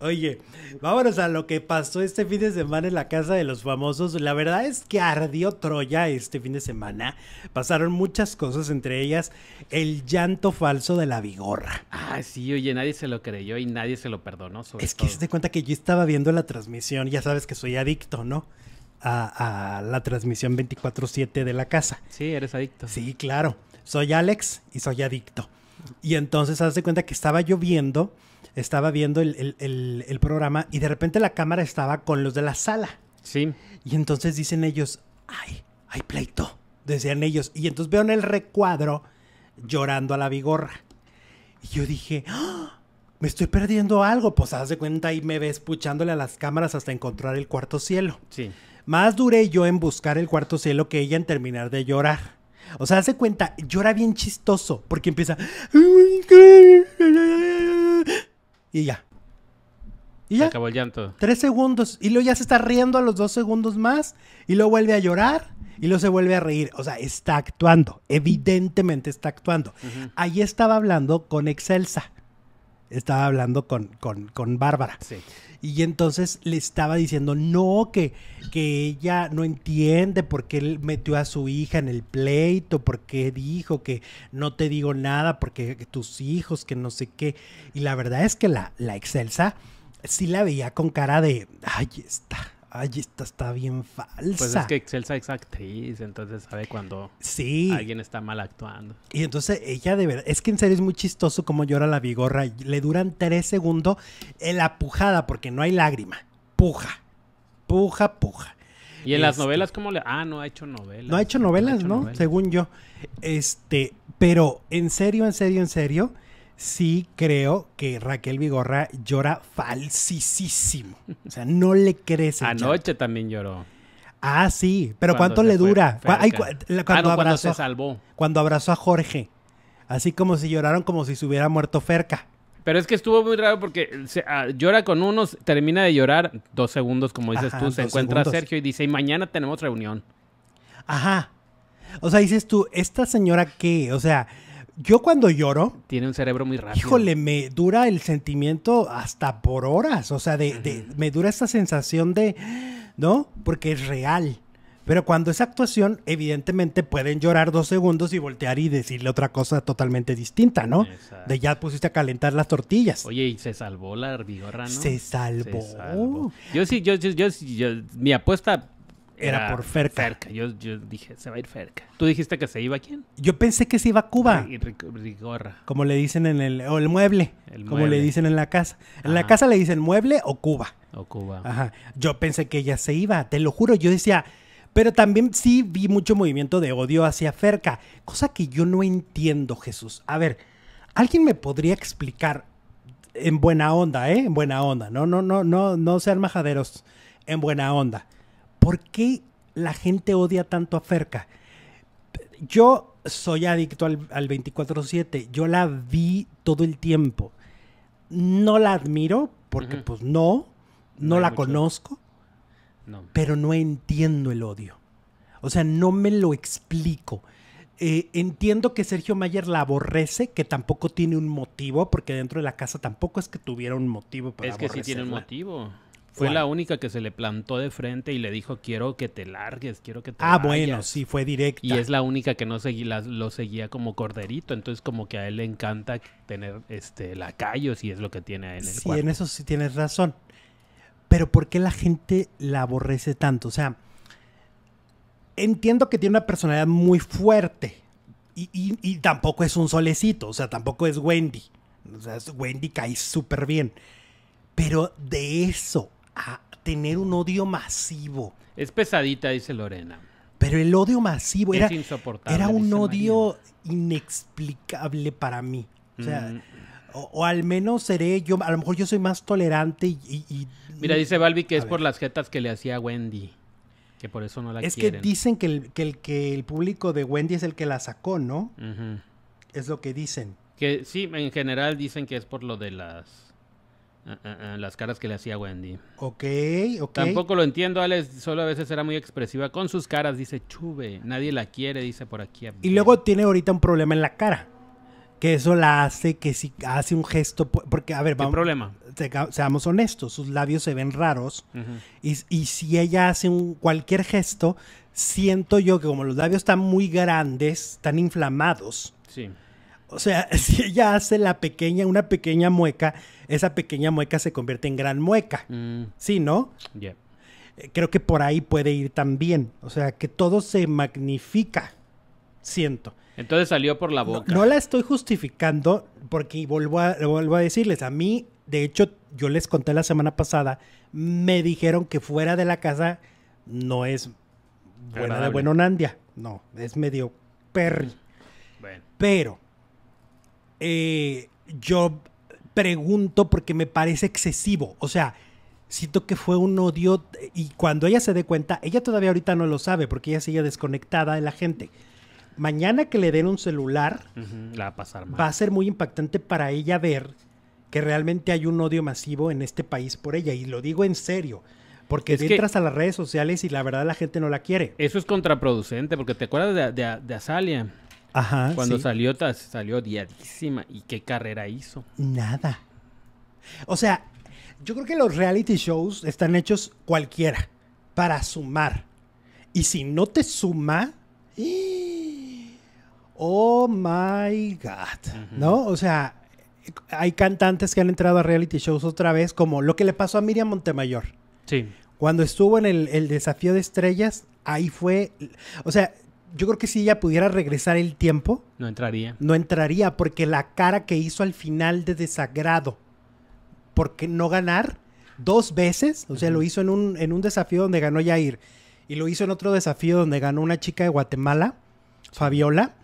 Oye, vámonos a lo que pasó este fin de semana en la casa de los famosos. La verdad es que ardió Troya este fin de semana. Pasaron muchas cosas, entre ellas el llanto falso de la vigorra. Ah, sí, oye, nadie se lo creyó y nadie se lo perdonó. es que se te cuenta que yo estaba viendo la transmisión, ya sabes que soy adicto, ¿no? A, la transmisión 24-7 de la casa. Sí, eres adicto. Sí, claro. Soy Alex y soy adicto. Y entonces, hace cuenta que estaba lloviendo estaba viendo el, programa y de repente la cámara estaba con los de la sala. Sí. Y entonces dicen ellos, ay, hay pleito, decían ellos. Y entonces veo en el recuadro llorando a la vigorra. Y yo dije, ¡Ah! me estoy perdiendo algo. Pues haz de cuenta y me ve escuchándole a las cámaras hasta encontrar el cuarto cielo. Sí. Más duré yo en buscar el cuarto cielo que ella en terminar de llorar. O sea, haz de cuenta, llora bien chistoso, porque empieza, ¡Ay, y ya. Y ya. Se acabó llanto. Tres segundos. Y luego ya se está riendo a los dos segundos más. Y luego vuelve a llorar. Y luego se vuelve a reír. O sea, está actuando. Evidentemente está actuando. Ahí estaba hablando con Excelsa estaba hablando con, con, con Bárbara. Y entonces le estaba diciendo, no, que, que ella no entiende por qué él metió a su hija en el pleito, por qué dijo que no te digo nada, porque tus hijos, que no sé qué. Y la verdad es que la, la excelsa sí la veía con cara de, ahí está Ay, esta está bien falsa. Pues es que Excelsa es actriz, entonces sabe cuando alguien está mal actuando. Y entonces ella de verdad, es que en serio es muy chistoso cómo llora la vigorra. Le duran tres segundos en la pujada, porque no hay lágrima. Puja, puja, puja. ¿Y en las este, novelas cómo le.? Ah, no ha hecho novelas. No ha hecho novelas, ¿no? Según yo. Este, pero en serio, en serio, en serio sí creo que Raquel Vigorra llora falsísimo. O sea, no le crees. Anoche también lloró. Ah, sí. Pero ¿cuánto le dura? Ah, cuando, abrazó, se salvó. Cuando abrazó a Jorge. Así como si lloraron como si se hubiera muerto Ferca. Pero es que estuvo muy raro porque se, ah, llora con unos, termina de llorar dos segundos, como dices tú, se encuentra Sergio y dice, y mañana tenemos reunión. Ajá. O sea, dices tú, ¿esta señora qué? O sea, yo cuando lloro. Tiene un cerebro muy rápido. Híjole, me dura el sentimiento hasta por horas. O sea, de, me dura esta sensación de. ¿No? Porque es real. Pero cuando es actuación, evidentemente pueden llorar dos segundos y voltear y decirle otra cosa totalmente distinta, ¿no? De ya pusiste a calentar las tortillas. Oye, y se salvó la vigorra, ¿no? Se salvó. Yo sí, yo, sí, yo, yo, mi apuesta era, por Ferca. Yo, yo, dije, se va a ir Ferca. ¿Tú dijiste que se iba a quién? Yo pensé que se iba a Cuba. rigorra. Como le dicen en el... O el mueble. como le dicen en la casa. En la casa le dicen mueble o Cuba. O Cuba. Ajá. Yo pensé que ella se iba. Te lo juro. Yo decía... Pero también sí vi mucho movimiento de odio hacia Ferca. Cosa que yo no entiendo, Jesús. A ver, ¿alguien me podría explicar en buena onda, eh? En buena onda. No, no, no, no, no sean majaderos. En buena onda. ¿por qué la gente odia tanto a Ferca? Yo soy adicto al, 24/7, yo la vi todo el tiempo. No la admiro porque pues no, no, la conozco, pero no entiendo el odio. O sea, no me lo explico. Eh, entiendo que Sergio Mayer la aborrece, que tampoco tiene un motivo, porque dentro de la casa tampoco es que tuviera un motivo para Es que sí tiene un motivo. Fue la única que se le plantó de frente y le dijo, quiero que te largues, quiero que te Ah, bueno, sí, fue directa. Y es la única que no lo seguía como corderito, entonces como que a él le encanta tener este lacayos y es lo que tiene En el sí, en eso sí tienes razón. Pero ¿por qué la gente la aborrece tanto? O sea, entiendo que tiene una personalidad muy fuerte y, y tampoco es un solecito, o sea, tampoco es Wendy. O sea, Wendy cae súper bien. Pero de eso a tener un odio masivo. Es pesadita, dice Lorena. Pero el odio masivo era, insoportable, era un odio inexplicable para mí. O sea, mm. o, al menos seré yo, a lo mejor yo soy más tolerante y... Mira, dice Balbi que es por las jetas que le hacía Wendy. Que por eso no la es que dicen que el, que el, público de Wendy es el que la sacó, ¿no? Es lo que dicen. Que sí, en general dicen que es por lo de las eh, las caras que le hacía Wendy. Ok, ok. Tampoco lo entiendo, Alex. Solo a veces era muy expresiva con sus caras. Dice, chuve, nadie la quiere, dice por aquí. y luego tiene ahorita un problema en la cara. Que eso la hace que si hace un gesto. Porque, a ver, vamos. problema? seamos honestos, sus labios se ven raros. y, y, si ella hace un, cualquier gesto, siento yo que como los labios están muy grandes, están inflamados. Sí o sea, si ella hace la pequeña, una pequeña mueca, esa pequeña mueca se convierte en gran mueca. Mm. Sí, ¿no? Eh, creo que por ahí puede ir también. O sea, que todo se magnifica. Siento. Entonces salió por la boca. No, la estoy justificando porque vuelvo a, a decirles, a mí, de hecho, yo les conté la semana pasada, me dijeron que fuera de la casa no es buena de buenonandia. No, es medio perri. Bueno. Pero eh, yo pregunto porque me parece excesivo. O sea, siento que fue un odio y cuando ella se dé cuenta, ella todavía ahorita no lo sabe porque ella sigue desconectada de la gente. Mañana que le den un celular, va, a ser muy impactante para ella ver que realmente hay un odio masivo en este país por ella. Y lo digo en serio. Porque entras a las redes sociales y la verdad la gente no la quiere. Eso es contraproducente, porque te acuerdas de, de, de Azalia. Ajá. Cuando salió, salió odiadísima. ¿Y qué carrera hizo? Nada. O sea, yo creo que los reality shows están hechos cualquiera para sumar. Y si no te suma. Oh my God. ¿No? O sea, hay cantantes que han entrado a reality shows otra vez, como lo que le pasó a Miriam Montemayor. Sí. Cuando estuvo en el desafío de estrellas, ahí fue. O sea, yo creo que si ella pudiera regresar el tiempo. No entraría. No entraría, porque la cara que hizo al final de desagrado. Porque no ganar dos veces, o sea, lo hizo en un, en un desafío donde ganó Yair. Y lo hizo en otro desafío donde ganó una chica de Guatemala, Fabiola.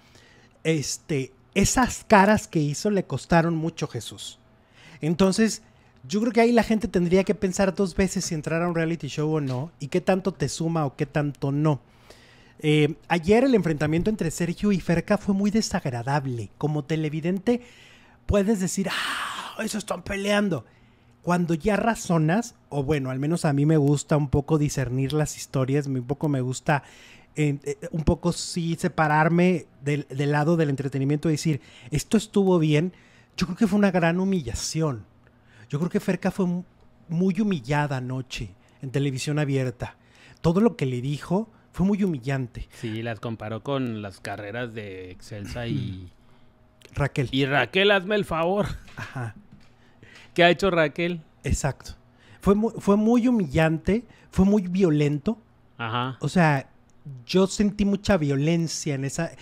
Este, esas caras que hizo le costaron mucho Jesús. Entonces, yo creo que ahí la gente tendría que pensar dos veces si entrar a un reality show o no, y qué tanto te suma o qué tanto no. Eh, ayer el enfrentamiento entre Sergio y Ferca fue muy desagradable. Como televidente puedes decir, ah, eso están peleando. Cuando ya razonas, o bueno, al menos a mí me gusta un poco discernir las historias, un poco me gusta eh, eh, un poco sí separarme del, del, lado del entretenimiento y decir, esto estuvo bien, yo creo que fue una gran humillación. Yo creo que Ferca fue muy humillada anoche en televisión abierta. Todo lo que le dijo, fue muy humillante. Sí, las comparó con las carreras de Excelsa y... Raquel. Y Raquel, hazme el favor. Ajá. ¿Qué ha hecho Raquel? Exacto. Fue muy, fue muy humillante, fue muy violento. Ajá. O sea, yo sentí mucha violencia en esa,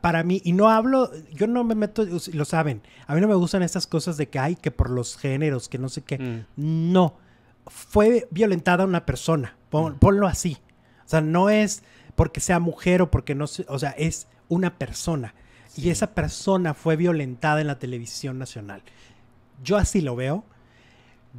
para mí, y no hablo, yo no me meto, lo saben, a mí no me gustan estas cosas de que hay que por los géneros, que no sé qué. Mm. No, fue violentada una persona, mm. ponlo así. O sea, no es porque sea mujer o porque no, o sea, es una persona. Y esa persona fue violentada en la televisión nacional. Yo así lo veo.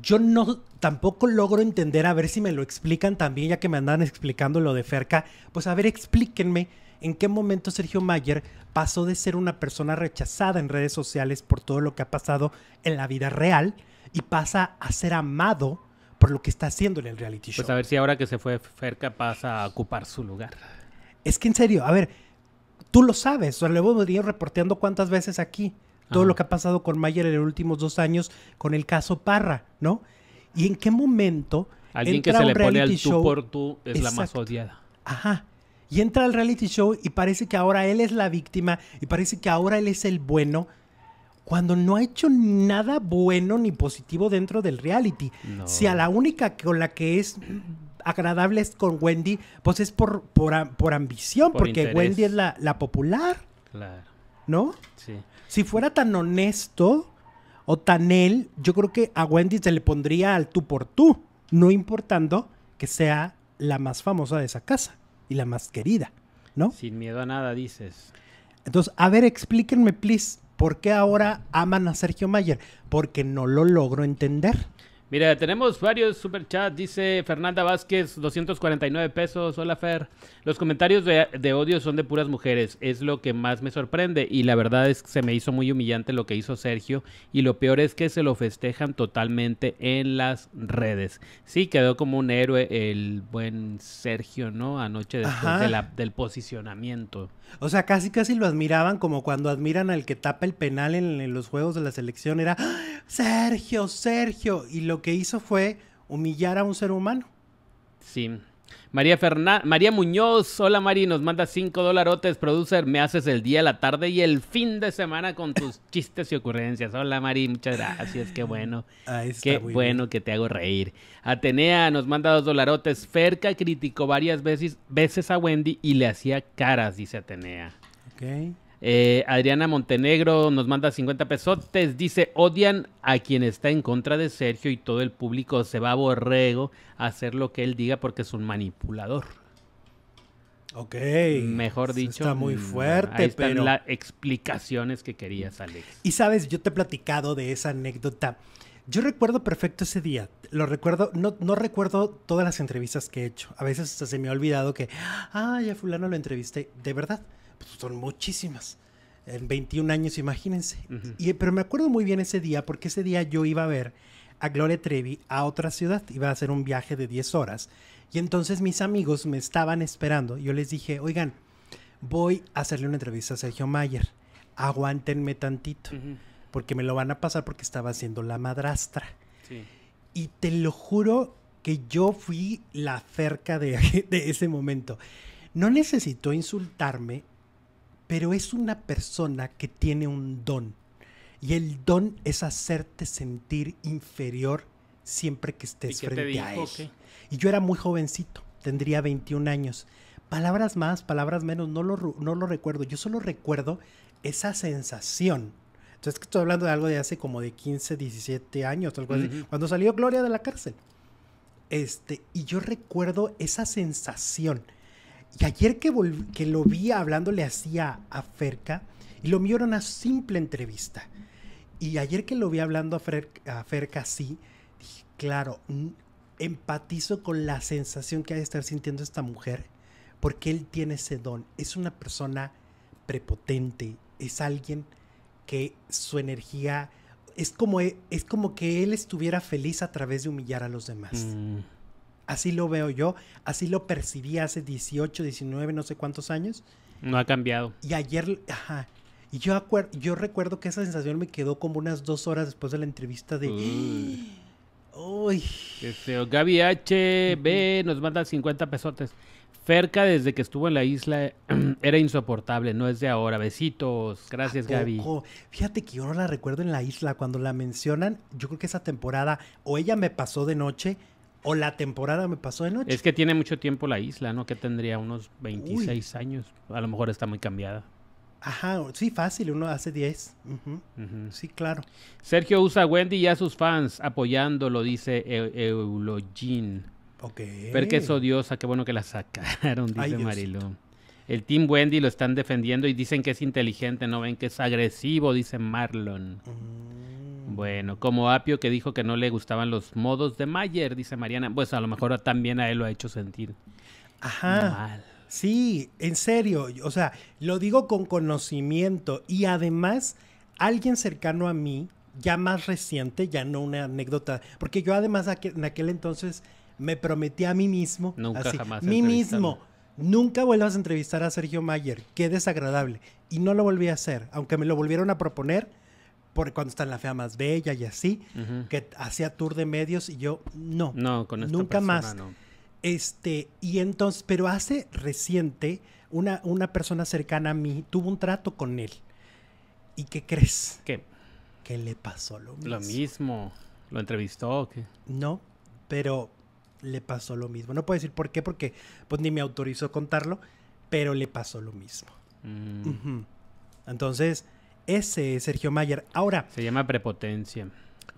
Yo no tampoco logro entender, a ver si me lo explican también, ya que me andan explicando lo de Ferca. Pues a ver, explíquenme en qué momento Sergio Mayer pasó de ser una persona rechazada en redes sociales por todo lo que ha pasado en la vida real y pasa a ser amado por lo que está haciendo en el reality pues show. Pues a ver si ahora que se fue Ferca pasa a ocupar su lugar. Es que en serio, a ver, tú lo sabes, o sea, lo hemos venido reporteando cuántas veces aquí, todo lo que ha pasado con Mayer en los últimos dos años con el caso Parra, ¿no? ¿Y en qué momento... Alguien que se le pone al por tú es la más odiada. Ajá. Y entra al reality show y parece que ahora él es la víctima y parece que ahora él es el bueno cuando no ha hecho nada bueno ni positivo dentro del reality. Si a la única con la que es agradable es con Wendy, pues es por, por, ambición, porque Wendy es la, la, popular. Claro. ¿No? Sí. Si fuera tan honesto o tan él, yo creo que a Wendy se le pondría al tú por tú, no importando que sea la más famosa de esa casa y la más querida, ¿no? Sin miedo a nada, dices. Entonces, a ver, explíquenme, please, ¿Por qué ahora aman a Sergio Mayer? Porque no lo logro entender. Mira, tenemos varios superchats. Dice Fernanda Vázquez, 249 pesos. Hola, Fer. Los comentarios de, odio son de puras mujeres. Es lo que más me sorprende. Y la verdad es que se me hizo muy humillante lo que hizo Sergio. Y lo peor es que se lo festejan totalmente en las redes. Sí, quedó como un héroe el buen Sergio, ¿no? Anoche después del posicionamiento. O sea, casi casi lo admiraban como cuando admiran al que tapa el penal en, los juegos de la selección. Era ¡Ah! Sergio, Sergio. Y lo que hizo fue humillar a un ser humano. Sí. María, María Muñoz, hola Mari, nos manda cinco dolarotes, producer, me haces el día, la tarde y el fin de semana con tus chistes y ocurrencias. Hola Mari, muchas gracias, qué bueno. Ah, qué bueno que te hago reír. Atenea nos manda dos dolarotes, Ferca criticó varias veces, veces a Wendy y le hacía caras, dice Atenea. Okay. Eh, Adriana Montenegro nos manda 50 pesotes. Dice, odian a quien está en contra de Sergio y todo el público se va a borrego a hacer lo que él diga porque es un manipulador. Ok. Mejor dicho. Está muy mm, fuerte, ahí están pero... las explicaciones que querías, Alex. Y sabes, yo te he platicado de esa anécdota. Yo recuerdo perfecto ese día. Lo recuerdo, no, no recuerdo todas las entrevistas que he hecho. A veces se me ha olvidado que, ah, ya fulano lo entrevisté. De verdad. Pues, son muchísimas. En 21 años, imagínense. y, pero me acuerdo muy bien ese día, porque ese día yo iba a ver a Gloria Trevi a otra ciudad. Iba a hacer un viaje de 10 horas. Y entonces mis amigos me estaban esperando. Yo les dije, oigan, voy a hacerle una entrevista a Sergio Mayer. Aguántenme tantito, porque me lo van a pasar porque estaba haciendo la madrastra. Y te lo juro que yo fui la cerca de, de ese momento. No necesito insultarme pero es una persona que tiene un don. Y el don es hacerte sentir inferior siempre que estés frente a él. Y yo era muy jovencito, tendría 21 años. Palabras más, palabras menos, no lo, no lo recuerdo. Yo solo recuerdo esa sensación. Entonces, estoy hablando de algo de hace como de 15, 17 años, cuando salió Gloria de la cárcel. Este, y yo recuerdo esa sensación y ayer que, lo vi hablándole le a, a, Ferca, y lo mío era una simple entrevista. Y ayer que lo vi hablando a, Ferca así, dije, claro, empatizo con la sensación que ha de estar sintiendo esta mujer, porque él tiene ese don. Es una persona prepotente, es alguien que su energía es como, e, es como que él estuviera feliz a través de humillar a los demás. Mm. Así lo veo yo, así lo percibí hace 18, 19, no sé cuántos años. No ha cambiado. Y ayer, ajá. Y yo, recuerdo que esa sensación me quedó como unas dos horas después de la entrevista de... Uy. Uy. Qué feo. Gaby HB nos manda 50 pesotes. Ferca, desde que estuvo en la isla, era insoportable, no es de ahora. Besitos. Gracias, Gaby. Fíjate que yo no la recuerdo en la isla. Cuando la mencionan, yo creo que esa temporada, o ella me pasó de noche, o la temporada me pasó de noche. Es que tiene mucho tiempo la isla, ¿no? Que tendría unos 26 años. A lo mejor está muy cambiada. Ajá, sí, fácil, uno hace 10. Sí, claro. Sergio usa Wendy y a sus fans apoyándolo, dice Eulogin. Ok. Ver que es odiosa, qué bueno que la sacaron, dice El Team Wendy lo están defendiendo y dicen que es inteligente, no ven que es agresivo, dice Marlon. Mm. Bueno, como Apio que dijo que no le gustaban los modos de Mayer, dice Mariana. Pues a lo mejor también a él lo ha hecho sentir. Ajá. Sí, en serio. O sea, lo digo con conocimiento. Y además, alguien cercano a mí, ya más reciente, ya no una anécdota. Porque yo además en aquel entonces me prometí a mí mismo. Nunca Mí mismo. Nunca vuelvas a entrevistar a Sergio Mayer. Qué desagradable. Y no lo volví a hacer. Aunque me lo volvieron a proponer por cuando está en la fea más bella y así, que hacía tour de medios y yo no, no nunca más. Este, y entonces, pero hace reciente, una, una persona cercana a mí tuvo un trato con él. ¿Y qué crees? ¿Qué? Que le pasó lo mismo. Lo mismo. ¿Lo entrevistó o qué? No, pero le pasó lo mismo. No puedo decir por qué, porque pues ni me autorizó contarlo, pero le pasó lo mismo. Mm. Entonces, ese Sergio Mayer. Ahora. Se llama prepotencia.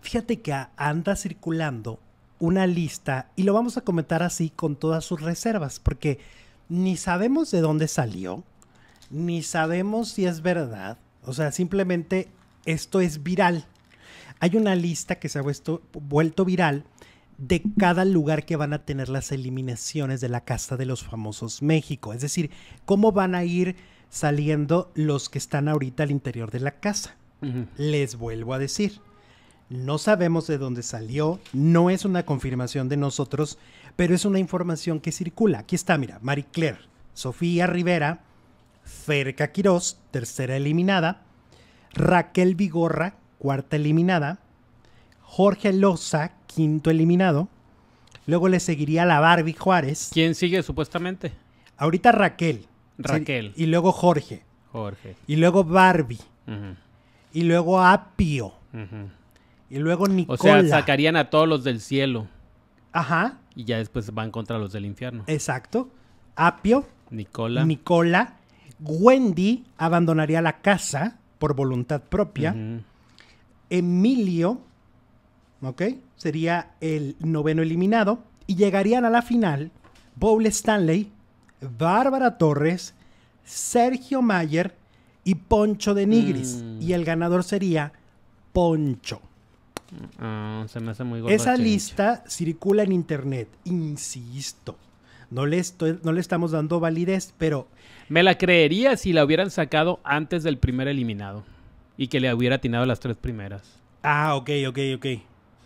Fíjate que anda circulando una lista y lo vamos a comentar así con todas sus reservas, porque ni sabemos de dónde salió, ni sabemos si es verdad. O sea, simplemente esto es viral. Hay una lista que se ha vuelto viral de cada lugar que van a tener las eliminaciones de la Casa de los Famosos México. Es decir, cómo van a ir saliendo los que están ahorita al interior de la casa. Les vuelvo a decir, no sabemos de dónde salió, no es una confirmación de nosotros, pero es una información que circula. Aquí está, mira, Marie Claire, Sofía Rivera, Ferca Quirós, tercera eliminada, Raquel Vigorra, cuarta eliminada, Jorge Loza, quinto eliminado, luego le seguiría la Barbie Juárez. ¿Quién sigue supuestamente? Ahorita Raquel, Raquel. y luego Jorge. Jorge. Y luego Barbie. Y luego Apio. Y luego Nicola. O sea, sacarían a todos los del cielo. Ajá. Y ya después van contra los del infierno. Exacto. Apio. Nicola. Nicola. Wendy abandonaría la casa por voluntad propia. Emilio, ¿ok? Sería el noveno eliminado. Y llegarían a la final Bowl Stanley, Bárbara Torres, Sergio Mayer y Poncho de Nigris. Mm. Y el ganador sería Poncho. Ah, se me hace muy Esa lista circula en internet, insisto. No le, no le estamos dando validez, pero... Me la creería si la hubieran sacado antes del primer eliminado y que le hubiera atinado las tres primeras. Ah, ok, ok, ok.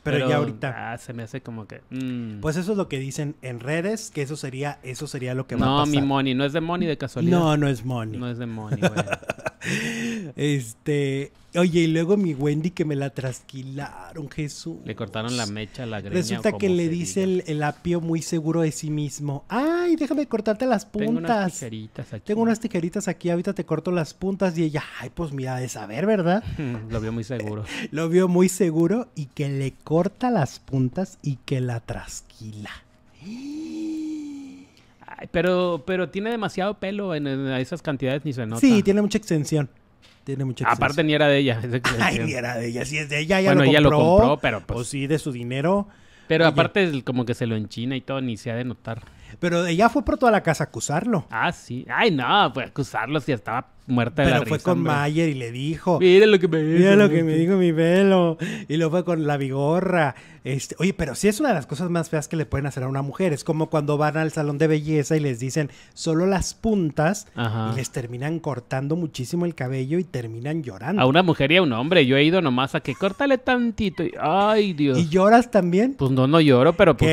Pero, ya ahorita. Ah, se me hace como que. Mm. Pues eso es lo que dicen en redes, que eso sería, eso sería lo que va a pasar. mi money, no es de money de casualidad. No, no es money. No es de money, Este, oye, y luego mi Wendy que me la trasquilaron, Jesús. Le cortaron la mecha, la greña. Resulta que le dice el, apio muy seguro de sí mismo. Ay, déjame cortarte las puntas. Tengo unas tijeritas aquí. Tengo ahorita te corto las puntas. Y ella, ay, pues mira, de saber, ¿verdad? Lo vio muy seguro. Lo vio muy seguro y que le corta las puntas y que la trasquila. pero, pero tiene demasiado pelo en, en esas cantidades, ni se nota. Sí, tiene mucha extensión. Tiene mucha Aparte ni era de ella. Ay, ni era de ella. Si es de ella, ya bueno, Ella lo compró, pero pues... O sí, de su dinero. Pero aparte como que se lo enchina y todo, ni se ha de notar. Pero ella fue por toda la casa a acusarlo. Ah, sí. Ay, no, fue a acusarlo si estaba muerta de Pero fue con Mayer y le dijo. Mira lo que me dijo. Mira lo que me dijo mi pelo. Y lo fue con la vigorra. Este, oye, pero sí es una de las cosas más feas que le pueden hacer a una mujer. Es como cuando van al salón de belleza y les dicen solo las puntas y les terminan cortando muchísimo el cabello y terminan llorando. A una mujer y a un hombre. Yo he ido nomás a que córtale tantito. Y, ay, Dios. ¿Y lloras también? Pues no, no lloro, pero pues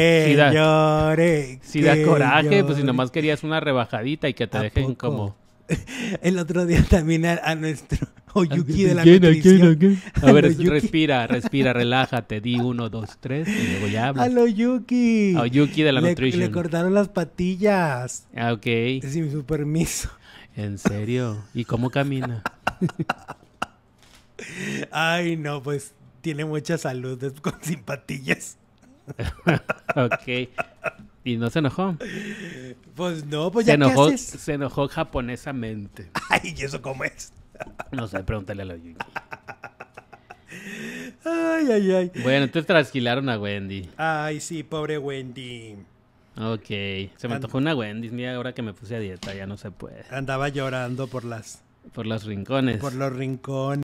Llore, si da coraje, pues si nomás querías una rebajadita y que te dejen como el otro día también a, nuestro Oyuki de la nutrición. A, ver, respira, respira, relájate, di uno, dos, tres y luego ya hablas. Al Oyuki. Oyuki de la nutrición. Le cortaron las patillas. Ah, ok. Sin su permiso. ¿En serio? ¿Y cómo camina? Ay, no, pues tiene mucha salud con sin patillas. ok. Y no se enojó. Pues no, pues ya enojó, ¿qué haces? Se enojó japonesamente. Ay, ¿y eso cómo es? No sé, pregúntale a la Yuki. Ay, ay, ay. Bueno, entonces trasquilaron a Wendy. Ay, sí, pobre Wendy. Ok, se me antojó una Wendy. Mira, ahora que me puse a dieta, ya no se puede. Andaba llorando por las... Por los rincones. Por los rincones.